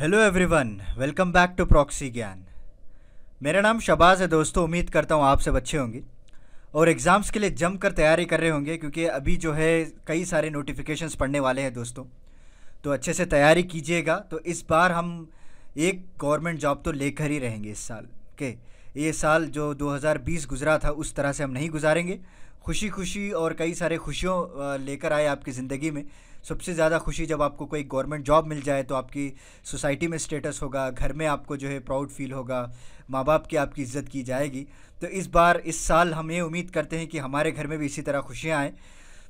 Hello everyone welcome back to Proxy Gyan मेरा नाम शबाज है दोस्तों उम्मीद करता हूँ आप सब अच्छे होंगे और एग्ज़ाम्स के लिए जम कर तैयारी कर रहे होंगे क्योंकि अभी जो है कई सारे नोटिफिकेशंस पढ़ने वाले हैं दोस्तों तो अच्छे से तैयारी कीजिएगा तो इस बार हम एक गवर्नमेंट जॉब तो लेकर ही रहेंगे इस साल के ये साल जो 2020 गुजरा था उस तरह से हम नहीं गुजारेंगे खुशी खुशी और कई सारे खुशियों लेकर आए आपकी ज़िंदगी में सबसे ज़्यादा खुशी जब आपको कोई गवर्नमेंट जॉब मिल जाए तो आपकी सोसाइटी में स्टेटस होगा घर में आपको जो है प्राउड फील होगा माँ बाप की आपकी इज़्ज़त की जाएगी तो इस बार इस साल हम ये उम्मीद करते हैं कि हमारे घर में भी इसी तरह खुशियाँ आएँ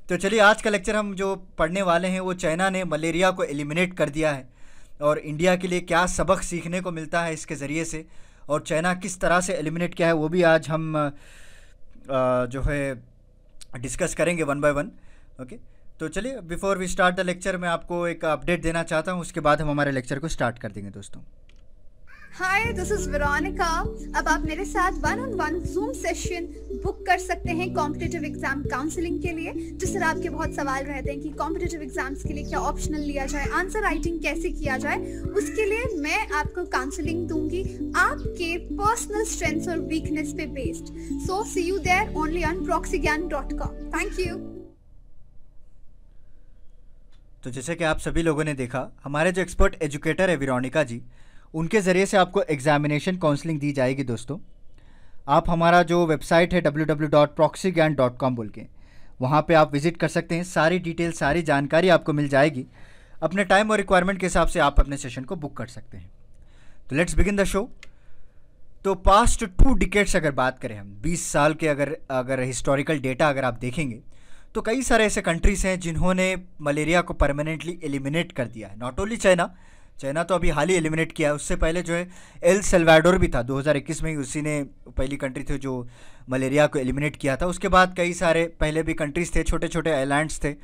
तो चलिए आज का लेक्चर हम जो पढ़ने वाले हैं वो चाइना ने मलेरिया को एलिमिनेट कर दिया है और इंडिया के लिए क्या सबक सीखने को मिलता है इसके ज़रिए से और चाइना किस तरह से एलिमिनेट किया है वो भी आज हम जो है डिस्कस करेंगे वन बाय वन ओके तो चलिए before we start the lecture मैं आपको एक अपडेट देना चाहता हूँ उसके बाद हम हमारे लेक्चर को स्टार्ट कर देंगे दोस्तों हाय दिस इज वेरोनिका अब आप मेरे साथ one on one Zoom session book कर सकते हैं कॉम्पिटेटिव एग्जाम काउंसलिंग के लिए जिस तरह आपके बहुत सवाल रहते हैं कि कॉम्पिटेटिव एग्जाम्स के लिए क्या ऑप्शनल लिया जाए आंसर राइटिंग कैसे किया जाए उसके लिए मैं आपको काउंसलिंग दूंगी आपके पर्सनल स्ट्रेंथ्स और वीकनेस पे based so see you there only on Proxy thank you तो जैसे कि आप सभी लोगों ने देखा हमारे जो एक्सपर्ट एजुकेटर है विरोनिका जी उनके ज़रिए से आपको एग्जामिनेशन काउंसलिंग दी जाएगी दोस्तों आप हमारा जो वेबसाइट है W W dot Proxy Gyan dot com बोल के वहाँ पर आप विजिट कर सकते हैं सारी डिटेल सारी जानकारी आपको मिल जाएगी अपने टाइम और रिक्वायरमेंट के हिसाब से आप अपने सेशन को बुक कर सकते हैं तो लेट्स बिगिन द शो तो पास्ट टू डिकेट्स अगर बात करें हम 20 साल के अगर अगर हिस्टोरिकल डेटा अगर आप देखेंगे तो कई सारे ऐसे कंट्रीज़ हैं जिन्होंने मलेरिया को परमानेंटली एलिमिनेट कर दिया है नॉट ओनली चाइना चाइना तो अभी हाल ही एलिमिनेट किया है उससे पहले जो है एल सेल्वाडोर भी था 2021 में ही उसी ने पहली कंट्री थी जो मलेरिया को एलिमिनेट किया था उसके बाद कई सारे पहले भी कंट्रीज़ थे छोटे छोटे आइलैंड्स थे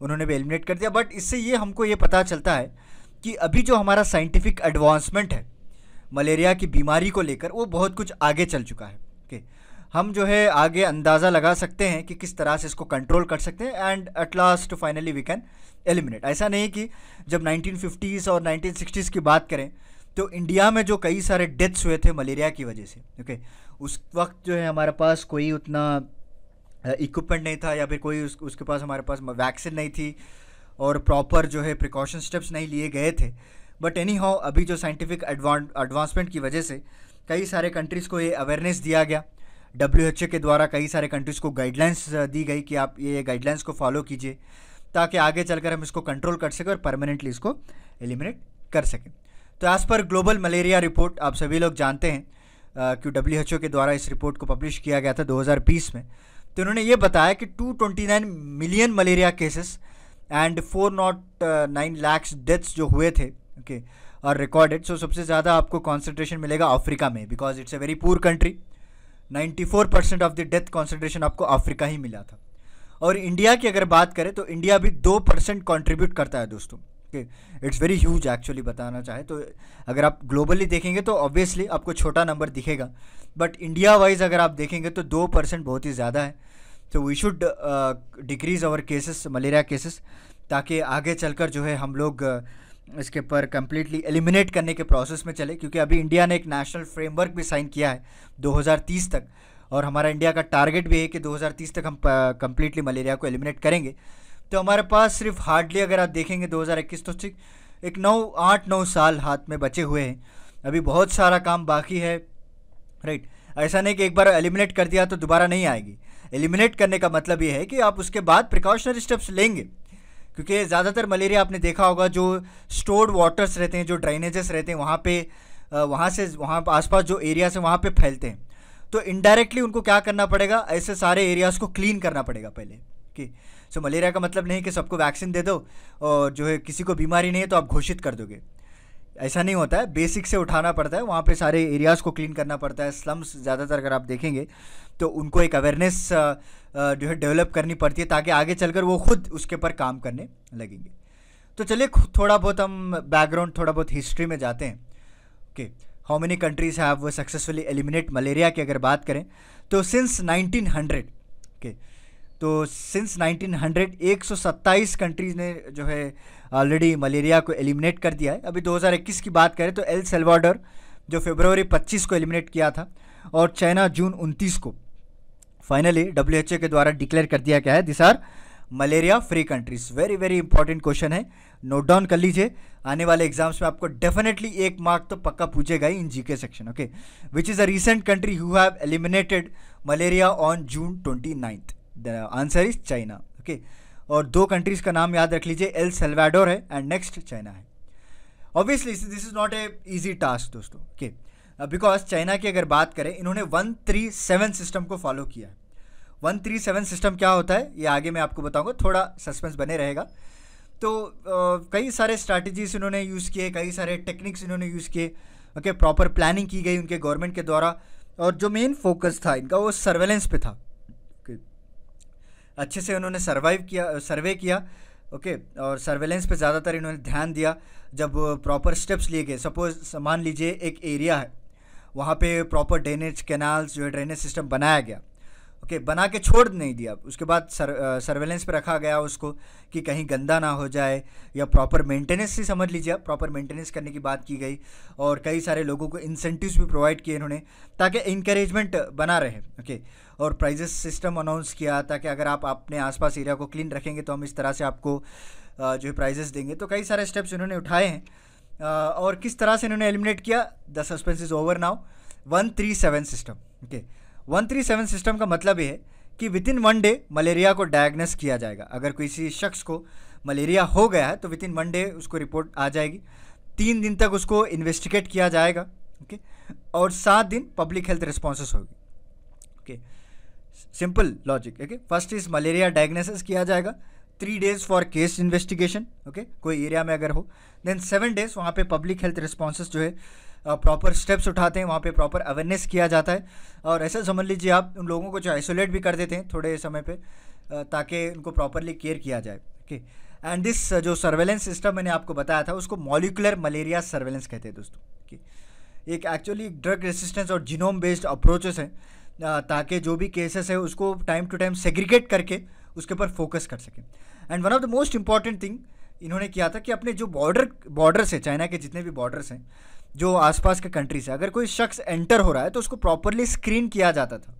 उन्होंने भी एलिमिनेट कर दिया बट इससे ये हमको ये पता चलता है कि अभी जो हमारा साइंटिफिक एडवांसमेंट है मलेरिया की बीमारी को लेकर वो बहुत कुछ आगे चल चुका है ओके okay. हम जो है आगे अंदाज़ा लगा सकते हैं कि किस तरह से इसको कंट्रोल कर सकते हैं and at last finally we can eliminate ऐसा नहीं कि जब 1950s और 1960s की बात करें तो इंडिया में जो कई सारे डेथ्स हुए थे मलेरिया की वजह से ओके okay? उस वक्त जो है हमारे पास कोई उतना इक्विपमेंट नहीं था या फिर कोई उस, उसके पास हमारे पास वैक्सीन नहीं थी और प्रॉपर जो है प्रिकॉशन स्टेप्स नहीं लिए गए थे बट एनी हाउ अभी जो साइंटिफिक एडवांसमेंट की वजह से कई सारे कंट्रीज़ को ये अवेयरनेस दिया गया डब्ल्यू एच के द्वारा कई सारे कंट्रीज़ को गाइडलाइंस uh, दी गई कि आप ये गाइडलाइंस को फॉलो कीजिए ताकि आगे चलकर हम इसको कंट्रोल कर सकें और परमानेंटली इसको एलिमिनेट कर सकें तो as per global malaria report आप सभी लोग जानते हैं uh, कि डब्ल्यू एच ओ के द्वारा इस रिपोर्ट को पब्लिश किया गया था 2020 में तो इन्होंने ये बताया कि 229 million malaria cases and four nought nine lakhs deaths जो हुए थे ओके okay, और रिकॉर्डेड सो so सबसे ज़्यादा आपको कॉन्सेंट्रेशन मिलेगा अफ्रीका में because it's a very poor country 94 percent of the death concentration आपको अफ्रीका ही मिला था और इंडिया की अगर बात करें तो इंडिया भी दो परसेंट कॉन्ट्रीब्यूट करता है दोस्तों इट्स वेरी ह्यूज एक्चुअली बताना चाहे तो अगर आप ग्लोबली देखेंगे तो ऑब्वियसली आपको छोटा नंबर दिखेगा बट इंडिया वाइज अगर आप देखेंगे तो दो परसेंट बहुत ही ज़्यादा है तो we should decrease our cases malaria cases ताकि आगे चलकर जो है हम लोग uh, इसके पर कम्प्लीटली एलिमिनेट करने के प्रोसेस में चले क्योंकि अभी इंडिया ने एक नेशनल फ्रेमवर्क भी साइन किया है 2030 तक और हमारा इंडिया का टारगेट भी है कि 2030 तक हम कम्प्लीटली मलेरिया को एलिमिनेट करेंगे तो हमारे पास सिर्फ हार्डली अगर आप देखेंगे 2021 तो ठीक एक नौ आठ नौ साल हाथ में बचे हुए हैं अभी बहुत सारा काम बाकी है राइट ऐसा नहीं कि एक बार एलिमिनेट कर दिया तो दोबारा नहीं आएगी एलिमिनेट करने का मतलब ये है कि आप उसके बाद प्रिकॉशनरी स्टेप्स लेंगे क्योंकि ज़्यादातर मलेरिया आपने देखा होगा जो स्टोर्ड वाटर्स रहते हैं जो ड्रेनेजेस रहते हैं वहाँ पे वहाँ से वहाँ आसपास जो एरिया से वहाँ पे फैलते हैं तो इनडायरेक्टली उनको क्या करना पड़ेगा ऐसे सारे एरियाज़ को क्लीन करना पड़ेगा पहले कि सो मलेरिया का मतलब नहीं कि सबको वैक्सीन दे दो और जो है किसी को बीमारी नहीं है तो आप घोषित कर दोगे ऐसा नहीं होता है बेसिक से उठाना पड़ता है वहाँ पे सारे एरियाज़ को क्लीन करना पड़ता है स्लम्स ज़्यादातर अगर आप देखेंगे तो उनको एक अवेयरनेस जो है डेवलप करनी पड़ती है ताकि आगे चलकर वो खुद उसके ऊपर काम करने लगेंगे तो चलिए थोड़ा बहुत हम बैकग्राउंड थोड़ा बहुत हिस्ट्री में जाते हैं okay how many countries have वो सक्सेसफुली एलिमिनेट मलेरिया की अगर बात करें तो सिंस 1900 ओके तो सिंस 1900 127 कंट्रीज ने जो है ऑलरेडी मलेरिया को एलिमिनेट कर दिया है अभी 2021 की बात करें तो एल सेल्वाडर जो फेब्रवरी 25 को एलिमिनेट किया था और चाइना जून 29 को फाइनली डब्ल्यू के द्वारा डिक्लेयर कर दिया गया है this are malaria free countries very very important question है नोट डाउन कर लीजिए आने वाले एग्जाम्स में आपको डेफिनेटली एक मार्क तो पक्का पूछेगा ही in GK section okay which is a recent country who have eliminated malaria on June twenty ninth the answer is China okay और दो कंट्रीज़ का नाम याद रख लीजिए एल सेल्वाडोर है एंड नेक्स्ट चाइना है obviously this is not a easy task दोस्तों ओके बिकॉज चाइना की अगर बात करें इन्होंने वन थ्री सेवन सिस्टम को फॉलो किया है वन थ्री सेवन सिस्टम क्या होता है ये आगे मैं आपको बताऊंगा थोड़ा सस्पेंस बने रहेगा तो आ, कई सारे स्ट्रैटेजीज इन्होंने यूज़ किए कई सारे टेक्निक्स इन्होंने यूज़ किए ओके प्रॉपर प्लानिंग की गई उनके गवर्नमेंट के द्वारा और जो मेन फोकस था इनका वो सर्वेलेंस पे था okay. अच्छे से उन्होंने सर्वाइव किया सर्वे किया ओके okay, और सर्वेलेंस पे ज़्यादातर इन्होंने ध्यान दिया जब प्रॉपर स्टेप्स लिए गए सपोज मान लीजिए एक एरिया है वहाँ पे प्रॉपर ड्रेनेज कैनाल्स जो है ड्रेनेज सिस्टम बनाया गया के बना के छोड़ नहीं दिया उसके बाद सर, सर्वेलेंस पे रखा गया उसको कि कहीं गंदा ना हो जाए या प्रॉपर मेंटेनेंस ही समझ लीजिए प्रॉपर मेंटेनेंस करने की बात की गई और कई सारे लोगों को इंसेंटिव्स भी प्रोवाइड किए इन्होंने ताकि इंकरेजमेंट बना रहे ओके और प्राइजेस सिस्टम अनाउंस किया ताकि अगर आप अपने आसपास एरिया को क्लीन रखेंगे तो हम इस तरह से आपको जो है प्राइजेस देंगे तो कई सारे स्टेप्स इन्होंने उठाए हैं और किस तरह से इन्होंने एलिमिनेट किया the suspense is over now one three seven system okay one three seven system का मतलब ये है कि within one day malaria को डायग्नोस किया जाएगा अगर किसी शख्स को मलेरिया हो गया है तो विद इन वन डे उसको रिपोर्ट आ जाएगी तीन दिन तक उसको इन्वेस्टिगेट किया जाएगा ओके okay? और सात दिन पब्लिक हेल्थ रिस्पॉन्स होगी okay simple logic okay first is malaria diagnosis किया जाएगा three days for case investigation okay कोई एरिया में अगर हो देन सेवन डेज वहाँ पे पब्लिक हेल्थ रिस्पॉन्स जो है प्रॉपर स्टेप्स उठाते हैं वहाँ पे प्रॉपर अवेयरनेस किया जाता है और ऐसा समझ लीजिए आप उन लोगों को जो आइसोलेट भी कर देते हैं थोड़े समय पर ताकि उनको प्रॉपरली केयर किया जाए ओके एंड दिस जो सर्वेलेंस सिस्टम मैंने आपको बताया था उसको मॉलिकुलर मलेरिया सर्वेलेंस कहते हैं दोस्तों ओके एक एक्चुअली ड्रग रेसिस्टेंस और जीनोम बेस्ड अप्रोचेस हैं ताकि जो भी केसेस है उसको टाइम टू टाइम सेग्रीगेट करके उसके ऊपर फोकस कर सकें and one of the most important thing इन्होंने किया था कि अपने जो बॉर्डर बॉर्डर्स हैं चाइना के जितने भी बॉर्डर्स हैं जो आसपास के कंट्रीज है अगर कोई शख्स एंटर हो रहा है तो उसको प्रॉपरली स्क्रीन किया जाता था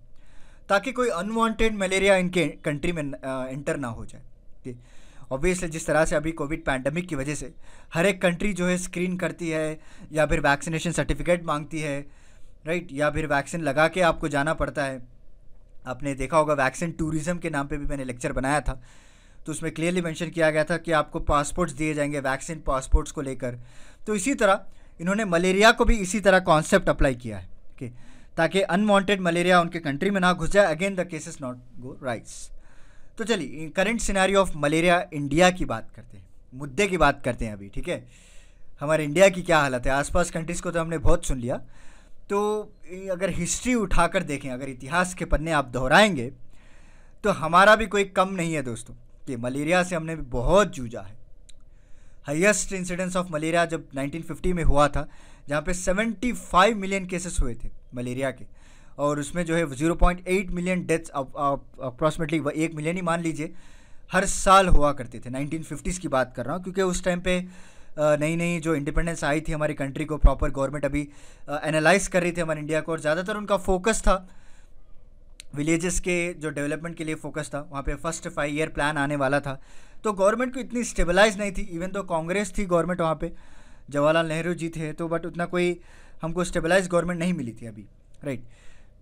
ताकि कोई अनवांटेड मलेरिया इनके कंट्री में एंटर ना हो जाए ऑब्वियसली जिस तरह से अभी कोविड पैंडमिक की वजह से हर एक कंट्री जो है स्क्रीन करती है या फिर वैक्सीनेशन सर्टिफिकेट मांगती है राइट या फिर वैक्सीन लगा के आपको जाना पड़ता है आपने देखा होगा वैक्सीन टूरिज़्म के नाम पे भी मैंने लेक्चर बनाया था तो उसमें क्लियरली मेंशन किया गया था कि आपको पासपोर्ट्स दिए जाएंगे वैक्सीन पासपोर्ट्स को लेकर तो इसी तरह इन्होंने मलेरिया को भी इसी तरह कॉन्सेप्ट अप्लाई किया है ओके ताकि अनवांटेड मलेरिया उनके कंट्री में ना घुस जाए again the cases not go rise तो चलिए current scenario of malaria India की बात करते हैं मुद्दे की बात करते हैं अभी ठीक है हमारे इंडिया की क्या हालत है आसपास कंट्रीज़ को तो हमने बहुत सुन लिया तो अगर हिस्ट्री उठाकर देखें अगर इतिहास के पन्ने आप दोहराएंगे तो हमारा भी कोई कम नहीं है दोस्तों कि मलेरिया से हमने भी बहुत जूझा है हाईएस्ट इंसिडेंस ऑफ मलेरिया जब 1950 में हुआ था जहाँ पे 75 मिलियन केसेस हुए थे मलेरिया के और उसमें जो है 0.8 मिलियन डेथ्स अप्रॉक्सीमेटली एक मिलियन ही मान लीजिए हर साल हुआ करते थे नाइनटीन की बात कर रहा हूँ क्योंकि उस टाइम पे नई नई जो इंडिपेंडेंस आई थी हमारी कंट्री को प्रॉपर गवर्नमेंट अभी एनालाइज कर रही थी हमारे इंडिया को और ज़्यादातर उनका फोकस था विलेजेस के जो डेवलपमेंट के लिए फोकस था वहाँ पे फर्स्ट फाइव ईयर प्लान आने वाला था तो गवर्नमेंट को इतनी स्टेबलाइज नहीं थी इवन तो कांग्रेस थी गवर्नमेंट वहाँ पर जवाहरलाल नेहरू जी थे तो बट उतना कोई हमको स्टेबलाइज गवर्नमेंट नहीं मिली थी अभी राइट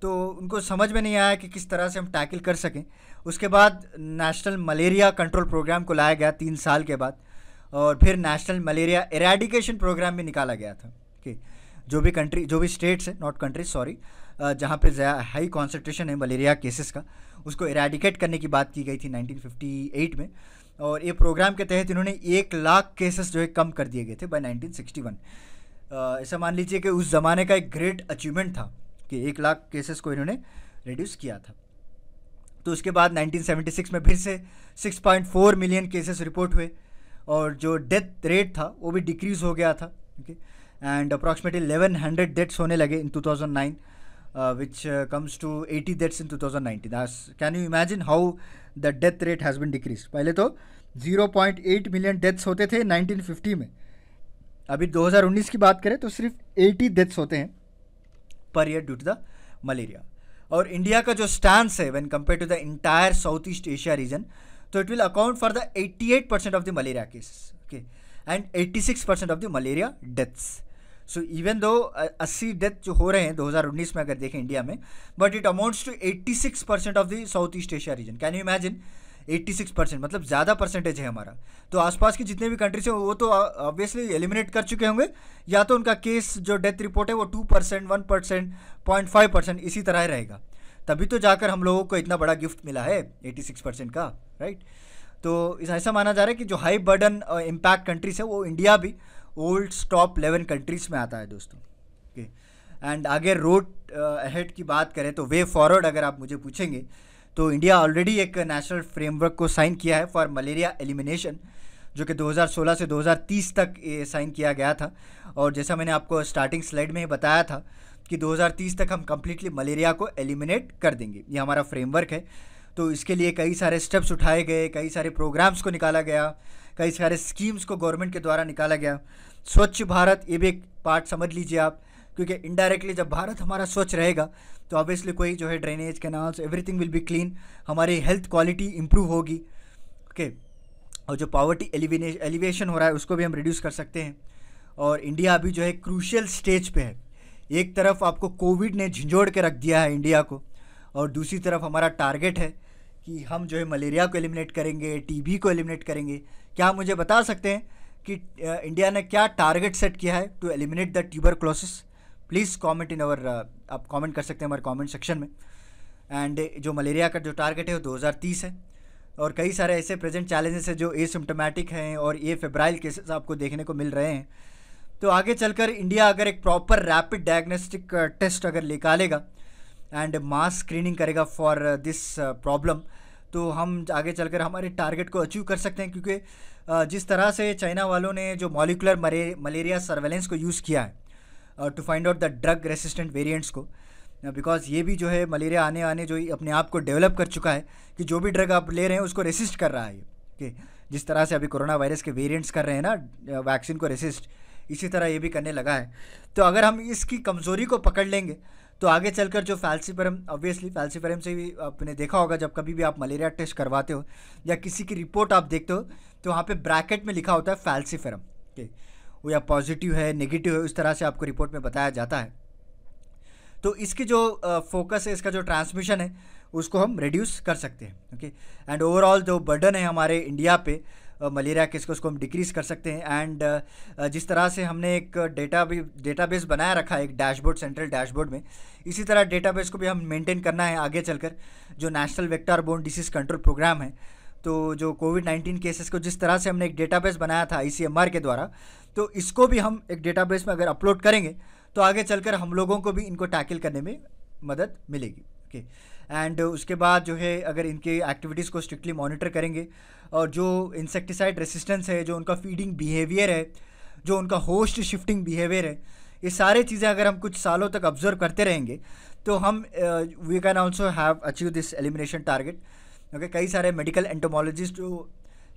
तो उनको समझ में नहीं आया कि किस तरह से हम टैकल कर सकें उसके बाद नेशनल मलेरिया कंट्रोल प्रोग्राम को लाया गया तीन साल के बाद और फिर नेशनल मलेरिया एराडिकेशन प्रोग्राम भी निकाला गया था कि जो भी कंट्री जो भी स्टेट्स हैं नॉट कंट्री सॉरी जहाँ पे हाई कॉन्सेंट्रेशन है मलेरिया केसेस का उसको इराडिकेट करने की बात की गई थी 1958 में और ये प्रोग्राम के तहत इन्होंने एक लाख केसेस जो है कम कर दिए गए थे बाय 1961 ऐसा मान लीजिए कि उस ज़माने का एक ग्रेट अचीवमेंट था कि एक लाख केसेस को इन्होंने रिड्यूस किया था तो उसके बाद 1976 में फिर से 6.4 मिलियन केसेस रिपोर्ट हुए और जो डेथ रेट था वो भी डिक्रीज़ हो गया था ओके एंड अप्रॉक्सीमेटली 1100 डेथ्स होने लगे इन 2009 uh, which uh, comes to 80 deaths in 2019 That's, can you imagine how the death rate has been decreased पहले तो 0.8 मिलियन डेथ्स होते थे 1950 में अभी 2019 की बात करें तो सिर्फ 80 डेथ्स होते हैं पर year due to the malaria और इंडिया का जो स्टैंड है when compare to the entire South East Asia region so it will account for the 88 percent of the malaria cases okay and 86 percent of the malaria deaths so even though अस्सी death जो हो रहे हैं 2019 में अगर देखें India में but it amounts to 86 percent of the South East Asia region can you imagine 86 percent मतलब ज़्यादा परसेंटेज है हमारा तो आसपास की जितने भी कंट्रीज हैं वो तो ऑब्वियसली एलिमिनेट कर चुके होंगे या तो उनका केस जो डेथ रिपोर्ट है वो two percent one percent point five percent इसी तरह ही रहेगा तभी तो जाकर हम लोगों को इतना बड़ा गिफ्ट मिला है 86 परसेंट का राइट तो ऐसा माना जा रहा है कि जो हाई बर्डन इम्पैक्ट कंट्रीज है वो इंडिया भी ओल्ड टॉप इलेवन कंट्रीज में आता है दोस्तों ओके एंड आगे रोड अहेड uh, की बात करें तो वे फॉरवर्ड अगर आप मुझे पूछेंगे तो इंडिया ऑलरेडी एक नेशनल फ्रेमवर्क को साइन किया है फॉर मलेरिया एलिमिनेशन जो कि 2016 से 2030 तक साइन किया गया था और जैसा मैंने आपको स्टार्टिंग स्लाइड में ही बताया था कि 2030 तक हम कम्प्लीटली मलेरिया को एलिमिनेट कर देंगे ये हमारा फ्रेमवर्क है तो इसके लिए कई सारे स्टेप्स उठाए गए कई सारे प्रोग्राम्स को निकाला गया कई सारे स्कीम्स को गवर्नमेंट के द्वारा निकाला गया स्वच्छ भारत ये भी एक पार्ट समझ लीजिए आप क्योंकि इनडायरेक्टली जब भारत हमारा स्वच्छ रहेगा तो ऑब्वियसली कोई जो है drainage canals everything will be clean हमारी हेल्थ क्वालिटी इंप्रूव होगी ओके okay. और जो पावर्टी एलिवेशन हो रहा है उसको भी हम रिड्यूस कर सकते हैं और इंडिया अभी जो है क्रूशियल स्टेज पे है एक तरफ आपको कोविड ने झिझोड़ के रख दिया है इंडिया को और दूसरी तरफ हमारा टारगेट है कि हम जो है मलेरिया को एलिमिनेट करेंगे टीबी को एलिमिनेट करेंगे क्या आप मुझे बता सकते हैं कि इंडिया ने क्या टारगेट सेट किया है to eliminate the tuberculosis please comment in our आप कॉमेंट कर सकते हैं हमारे कॉमेंट सेक्शन में एंड जो मलेरिया का जो टारगेट है वो 2030 है और कई सारे ऐसे प्रेजेंट चैलेंजेस हैं जो ए सिम्टोमेटिक हैं और ए फेब्राइल केसेस आपको देखने को मिल रहे हैं तो आगे चलकर इंडिया अगर एक प्रॉपर रैपिड डायग्नोस्टिक टेस्ट अगर निकालेगा एंड मास स्क्रीनिंग करेगा फॉर दिस प्रॉब्लम तो हम आगे चलकर हमारे टारगेट को अचीव कर सकते हैं क्योंकि uh, जिस तरह से चाइना वालों ने जो मॉलिकुलर मलेरिया सर्वेलेंस को यूज़ किया है to find out the drug resistant variants को बिकॉज uh, ये भी जो है मलेरिया आने आने जो अपने आप को डेवलप कर चुका है कि जो भी ड्रग आप ले रहे हैं उसको रेसिस्ट कर रहा है ये जिस तरह से अभी कोरोना वायरस के वेरियंट्स कर रहे हैं ना वैक्सीन uh, को रेसिस्ट इसी तरह ये भी करने लगा है तो अगर हम इसकी कमज़ोरी को पकड़ लेंगे तो आगे चलकर जो फैल्सीफरम ऑब्वियसली फैल्सीफरम से भी आपने देखा होगा जब कभी भी आप मलेरिया टेस्ट करवाते हो या किसी की रिपोर्ट आप देखते हो तो वहाँ पे ब्रैकेट में लिखा होता है फैल्सीफरम ओके वो या पॉजिटिव है नेगेटिव है उस तरह से आपको रिपोर्ट में बताया जाता है तो इसकी जो फोकस है इसका जो ट्रांसमिशन है उसको हम रिड्यूस कर सकते हैं ओके एंड ओवरऑल जो बर्डन है हमारे इंडिया पे मलेरिया केस को उसको हम डिक्रीज़ कर सकते हैं एंड जिस तरह से हमने एक डेटा भी डेटाबेस बनाया रखा है एक डैशबोर्ड सेंट्रल डैशबोर्ड में इसी तरह डेटाबेस को भी हम मेंटेन करना है आगे चलकर जो national vector borne disease control programme है तो जो कोविड नाइन्टीन केसेस को जिस तरह से हमने एक डेटाबेस बनाया था आई e के द्वारा तो इसको भी हम एक डेटाबेस में अगर अपलोड करेंगे तो आगे चलकर हम लोगों को भी इनको टैकल करने में मदद मिलेगी ओके okay. एंड uh, उसके बाद जो है अगर इनके एक्टिविटीज़ को स्ट्रिक्टली मॉनिटर करेंगे और जो इंसेक्टिसाइड रेसिस्टेंस है जो उनका फीडिंग बिहेवियर है जो उनका होस्ट शिफ्टिंग बिहेवियर है ये सारे चीज़ें अगर हम कुछ सालों तक ऑब्जर्व करते रहेंगे तो हम we can also have achieve this elimination target okay कई सारे मेडिकल एंटोमोलॉजिस्ट जो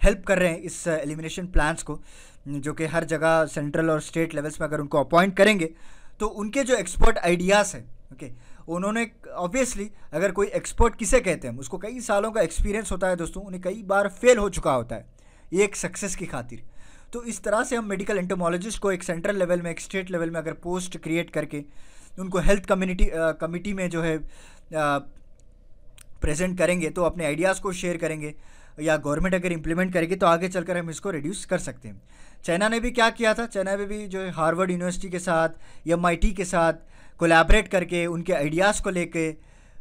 हेल्प कर रहे हैं इस एलिमिनेशन uh, प्लान्स को जो कि हर जगह सेंट्रल और स्टेट लेवल्स में अगर उनको अपॉइंट करेंगे तो उनके जो एक्सपर्ट आइडियाज़ हैं ओके okay, उन्होंने ऑब्वियसली अगर कोई एक्सपर्ट किसे कहते हैं उसको कई सालों का एक्सपीरियंस होता है दोस्तों उन्हें कई बार फेल हो चुका होता है ये एक सक्सेस की खातिर तो इस तरह से हम मेडिकल एंटोमोलॉजिस्ट को एक सेंट्रल लेवल में एक स्टेट लेवल में अगर पोस्ट क्रिएट करके उनको हेल्थ कम्युनिटी कमिटी में जो है प्रेजेंट करेंगे तो अपने आइडियाज़ को शेयर करेंगे या गवर्नमेंट अगर इम्प्लीमेंट करेगी तो आगे चलकर हम इसको रिड्यूस कर सकते हैं चाइना ने भी क्या किया था चाइना में भी जो है हार्वर्ड यूनिवर्सिटी के साथ एम के साथ कोलैबोरेट करके उनके आइडियाज़ को लेके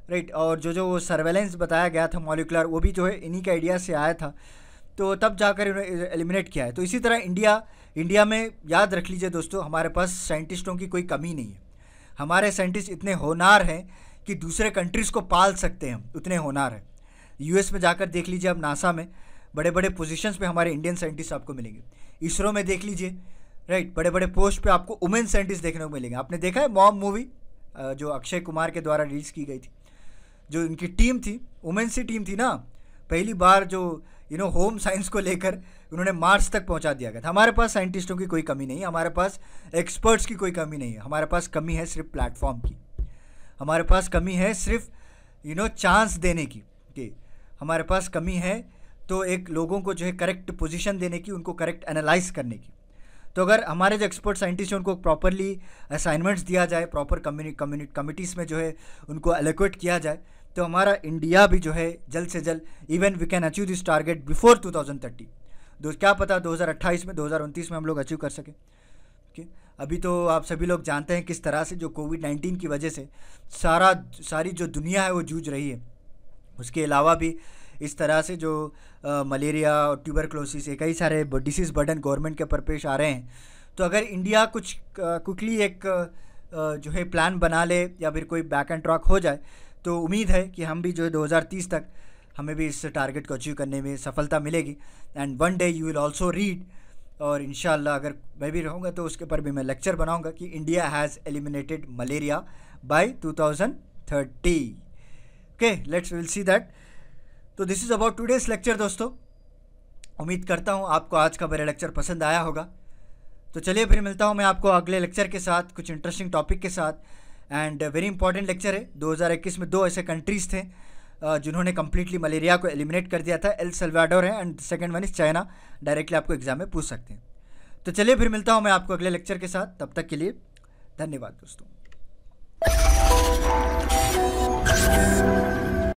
राइट और जो जो सर्वेलेंस बताया गया था मॉलिकुलर वो भी जो है इन्हीं के आइडिया से आया था तो तब जाकर इन्होंने एलिमिनेट किया है तो इसी तरह इंडिया इंडिया में याद रख लीजिए दोस्तों हमारे पास साइंटिस्टों की कोई कमी नहीं है हमारे साइंटिस्ट इतने होनार हैं कि दूसरे कंट्रीज़ को पाल सकते हैं उतने होनार हैं यू में जाकर देख लीजिए अब नासा में बड़े बड़े पोजिशन पर हमारे इंडियन साइंटिस्ट आपको मिलेंगे इसरो में देख लीजिए राइट बड़े बड़े पोस्ट पे आपको वुमेन साइंटिस्ट देखने को मिलेंगे आपने देखा है मॉम मूवी जो अक्षय कुमार के द्वारा रिलीज की गई थी जो इनकी टीम थी वुमेन सी टीम थी ना पहली बार जो यू नो होम साइंस को लेकर उन्होंने मार्स तक पहुंचा दिया गया था हमारे पास साइंटिस्टों की कोई कमी नहीं हमारे पास एक्सपर्ट्स की कोई कमी नहीं है हमारे पास कमी है सिर्फ प्लेटफॉर्म की हमारे पास कमी है सिर्फ यू नो चांस देने की कि हमारे पास कमी है तो एक लोगों को जो है करेक्ट पोजीशन देने की उनको करेक्ट एनालाइज करने की तो अगर हमारे जो एक्सपर्ट साइंटिस्ट हैं उनको प्रॉपरली असाइनमेंट्स दिया जाए प्रॉपर कमिटीज़ में जो है उनको एलोकेट किया जाए तो हमारा इंडिया भी जो है जल्द से जल्द even we can achieve this target before two दो क्या पता 2028 में 2029 में हम लोग अचीव कर सकें ओके अभी तो आप सभी लोग जानते हैं किस तरह से जो कोविड 19 की वजह से सारा सारी जो दुनिया है वो जूझ रही है उसके अलावा भी इस तरह से जो आ, मलेरिया और ट्यूबरक्लोसिस ये कई सारे डिसीज़ बर्डन गवर्नमेंट के ऊपर पेश आ रहे हैं तो अगर इंडिया कुछ क्विकली एक जो है प्लान बना ले या फिर कोई बैक एंड ट्रॉक हो जाए तो उम्मीद है कि हम भी जो है दो तक हमें भी इस टारगेट को अचीव करने में सफलता मिलेगी and one day you will also read और इन अगर मैं भी रहूँगा तो उसके पर भी मैं लेक्चर बनाऊँगा कि India has eliminated malaria by two thousand thirty okay let's will see that तो this is about today's lecture दोस्तों उम्मीद करता हूँ आपको आज का मेरा लेक्चर पसंद आया होगा तो चलिए फिर मिलता हूँ मैं आपको अगले लेक्चर के साथ कुछ इंटरेस्टिंग टॉपिक के साथ एंड वेरी इंपॉर्टेंट लेक्चर है 2021 में दो ऐसे कंट्रीज़ थे जिन्होंने कम्प्लीटली मलेरिया को एलिमिनेट कर दिया था एल सलवाडोर है and second one is China directly आपको एग्ज़ाम में पूछ सकते हैं तो चलिए फिर मिलता हूँ मैं आपको अगले लेक्चर के साथ तब तक के लिए धन्यवाद दोस्तों